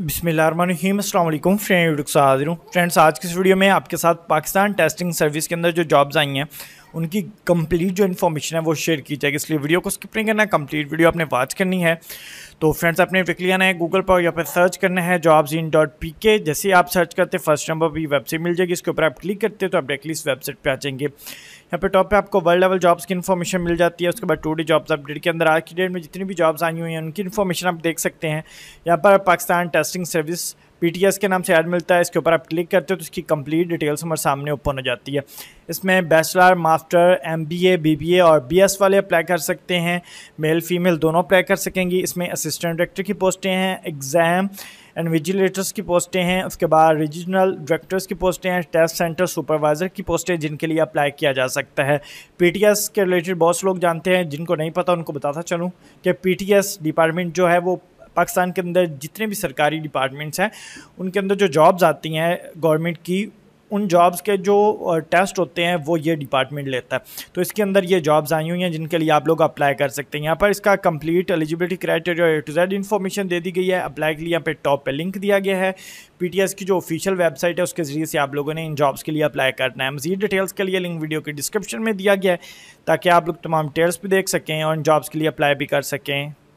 बिसमीम फ्रेंड्स आज की इस वीडियो में आपके साथ पाकिस्तान टेस्टिंग सर्विस के अंदर जो जॉब्स आई हैं उनकी कंप्लीट जो इन्फॉर्मेशन है वो शेयर की जाएगी इसलिए वीडियो को स्किप नहीं करना है कंप्लीट वीडियो आपने वॉच करनी है तो फ्रेंड्स आपने विकली आना है गूगल पर यहाँ पर सर्च करना है जॉब्स इन डॉट पी के जैसे ही आप सर्च करते फर्स्ट नंबर भी वेबसाइट मिल जाएगी इसके ऊपर आप क्लिक करते हो तो आप डायरेक्टली इस वेबसाइट पर आ जाएंगे यहाँ पर टॉप पर आपको वर्ल्ड लेवल जॉब्स की इन्फॉर्मेशन मिल जाती है उसके बाद टू डी जॉब्स अपडेट के अंदर आज की डेट में जितनी भी जॉब्स आई हुई हैं उनकी इन्फॉर्मेशन आप देख सकते हैं यहाँ पर पाकिस्तान टेस्टिंग सर्विस पी के नाम से ऐड मिलता है इसके ऊपर आप क्लिक करते हो तो इसकी कंप्लीट डिटेल्स हमारे सामने ओपन हो जाती है इसमें बैचलर मास्टर एम बी और बी वाले अप्लाई कर सकते हैं मेल फीमेल दोनों अप्लाई कर सकेंगी इसमें असिस्टेंट डायरेक्टर की पोस्टें हैं एग्ज़ाम एंड विजिलेटर्स की पोस्टें हैं उसके बाद रीजनल डायरेक्टर्स की पोस्टें हैं टेस्ट सेंटर सुपरवाइज़र की पोस्टें जिनके लिए अप्लाई किया जा सकता है पीटीएस के रिलेटेड बहुत से लोग जानते हैं जिनको नहीं पता उनको बताता चलूँ कि पीटीएस डिपार्टमेंट जो है वो पाकिस्तान के अंदर जितने भी सरकारी डिपार्टमेंट्स हैं उनके अंदर जो जॉब्स आती हैं गवर्नमेंट की उन जॉब्स के जो टेस्ट होते हैं वो ये डिपार्टमेंट लेता है तो इसके अंदर ये जॉब्स आई हुई हैं जिनके लिए आप लोग अप्लाई कर सकते हैं यहाँ पर इसका complete eligibility criteria to Z information दे दी गई है अप्लाई के लिए यहाँ पे टॉप पे लिंक दिया गया है पीटीएस की जो ऑफिशियल वेबसाइट है उसके ज़रिए से आप लोगों ने इन जॉब्स के लिए अप्लाई करना है मजीद डिटेल्स के लिए लिंक वीडियो के डिस्क्रिप्शन में दिया गया है ताकि आप लोग तमाम डिटेल्स भी देख सकें और इन जॉब्स के लिए अप्लाई भी कर सकें